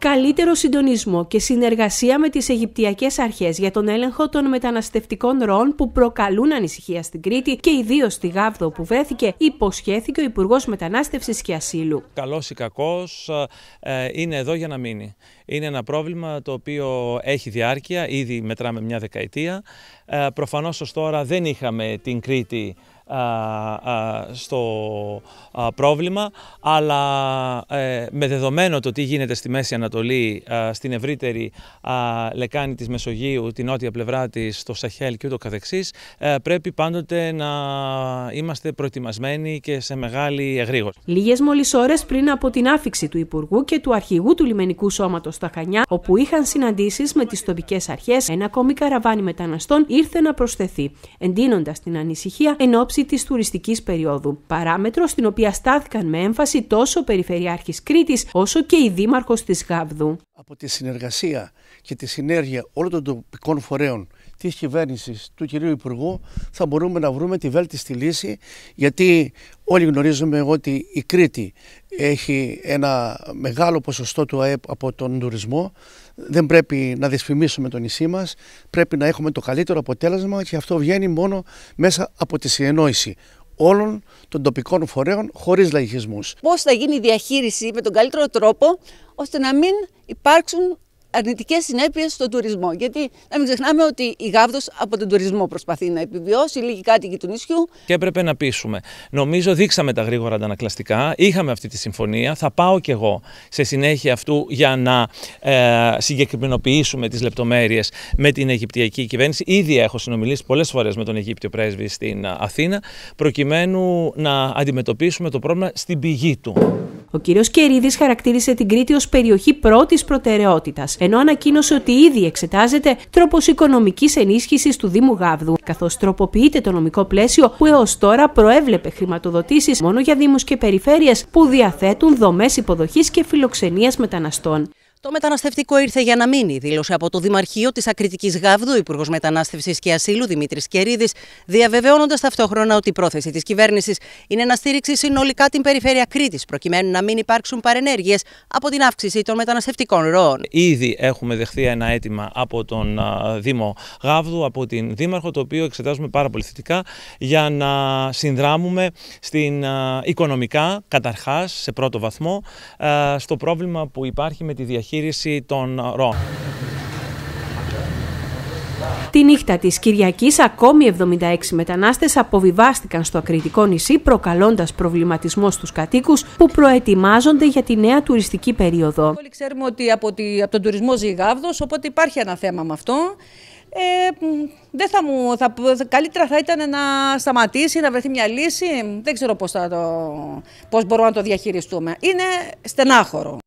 καλύτερο συντονισμό και συνεργασία με τις Αιγυπτιακές Αρχές για τον έλεγχο των μεταναστευτικών ροών που προκαλούν ανησυχία στην Κρήτη και ιδίως στη Γάβδο που βρέθηκε, υποσχέθηκε ο Υπουργός Μετανάστευσης και Ασύλου. Καλός ή κακός ε, ε, είναι εδώ για να μείνει. Είναι ένα πρόβλημα το οποίο έχει διάρκεια, ήδη μετράμε μια δεκαετία. Ε, προφανώς τώρα δεν είχαμε την Κρήτη στο πρόβλημα, αλλά ε, με δεδομένο το τι γίνεται στη Μέση Ανατολή, στην ευρύτερη λεκάνη της Μεσογείου, την νότια πλευρά της, το Σαχέλ και ούτω καθεξής, ε, πρέπει πάντοτε να είμαστε προετοιμασμένοι και σε μεγάλη εγρήγορση. Λίγες μόλις ώρες πριν από την άφηξη του Υπουργού και του Αρχηγού του Λιμενικού Σώματος στα Χανιά, όπου είχαν συναντήσεις με τις τοπικές αρχές, ένα ακόμη καραβάνι μεταναστών ήρθε να προσθεθεί, εντείνοντας την ανησυχία εν της τουριστικής περίοδου. Παράμετρο στην οποία στάθηκαν με έμφαση τόσο ο Περιφερειάρχης Κρήτης όσο και η Δήμαρχος της Γάβδου. Από τη συνεργασία και τη συνέργεια όλων των τοπικών φορέων Της κυβέρνησης του κυρίου Υπουργού, θα μπορούμε να βρούμε τη βέλτιστη λύση, γιατί όλοι γνωρίζουμε ότι η Κρήτη έχει ένα μεγάλο ποσοστό του ΑΕΠ από τον τουρισμό. Δεν πρέπει να δυσφημίσουμε το νησί μας. πρέπει να έχουμε το καλύτερο αποτέλεσμα και αυτό βγαίνει μόνο μέσα από τη συνεννόηση όλων των τοπικών φορέων χωρίς λαϊκισμούς. Πώς θα γίνει η διαχείριση με τον καλύτερο τρόπο ώστε να μην υπάρξουν αρνητικές συνέπειες στον τουρισμό. Γιατί να μην ξεχνάμε ότι η Γάβδος από τον τουρισμό προσπαθεί να επιβιώσει, λίγοι κάτοικοι του νησιού. Και έπρεπε να πείσουμε. Νομίζω δείξαμε τα γρήγορα αντανακλαστικά. Είχαμε αυτή τη συμφωνία. Θα πάω κι εγώ σε συνέχεια αυτού για να ε, συγκεκριμενοποιήσουμε τις λεπτομέρειες με την Αιγυπτιακή κυβέρνηση. Ήδη έχω συνομιλήσει πολλές φορές με τον Αιγύπτιο πρέσβη στην Αθήνα, προκειμένου να αντιμετωπίσουμε το πρόβλημα στην πηγή του. Ο κ. Κερίδης χαρακτήρισε την Κρήτη ως περιοχή πρώτης προτεραιότητας, ενώ ανακοίνωσε ότι ήδη εξετάζεται τρόπος οικονομικής ενίσχυσης του Δήμου Γάβδου, καθώς τροποποιείται το νομικό πλαίσιο που έως τώρα προέβλεπε χρηματοδοτήσεις μόνο για Δήμους και περιφέρειες που διαθέτουν δομές υποδοχής και φιλοξενίας μεταναστών. Το μεταναστευτικό ήρθε για να μείνει, δήλωσε από το Δημαρχείο της Ακριτικής Γάβδου Υπουργός Μετανάστευσης και Ασύλου Δημήτρης Κερίδης, διαβεβαιώνοντας ταυτόχρονα ότι η πρόθεση της κυβέρνησης είναι να στήριξει συνολικά την περιφέρεια Κρήτης, προκειμένου να μην υπάρξουν παρενέργειες από την αύξηση των μεταναστευτικών ροών. Ήδη έχουμε δεχθεί ένα αίτημα από τον Δήμο Γάβδου, από την Δήμαρχο, το οποίο εξετάζουμε πάρα πολύ θετικά για να συνδράμουμε στην οικονομικά, καταρχάς, σε πρώτο βαθμό, στο πρόβλημα που υπάρχει με τη διαχείριση διαχείριση των ε, Τη νύχτα της Κυριακής ακόμη 76 μετανάστες αποβιβάστηκαν στο ακριτικό νησί προκαλώντας προβληματισμό στους κατοίκους που προετοιμάζονται για τη νέα τουριστική περίοδο. Όλοι ξέρουμε ότι από, τη, από τον τουρισμό γάβδος, οπότε υπάρχει ένα θέμα με αυτό. Ε, δεν θα μου, θα, καλύτερα θα ήταν να σταματήσει, να βρεθεί μια λύση. Δεν ξέρω πώς, θα το, πώς μπορούμε να το διαχειριστούμε. Είναι στενάχωρο.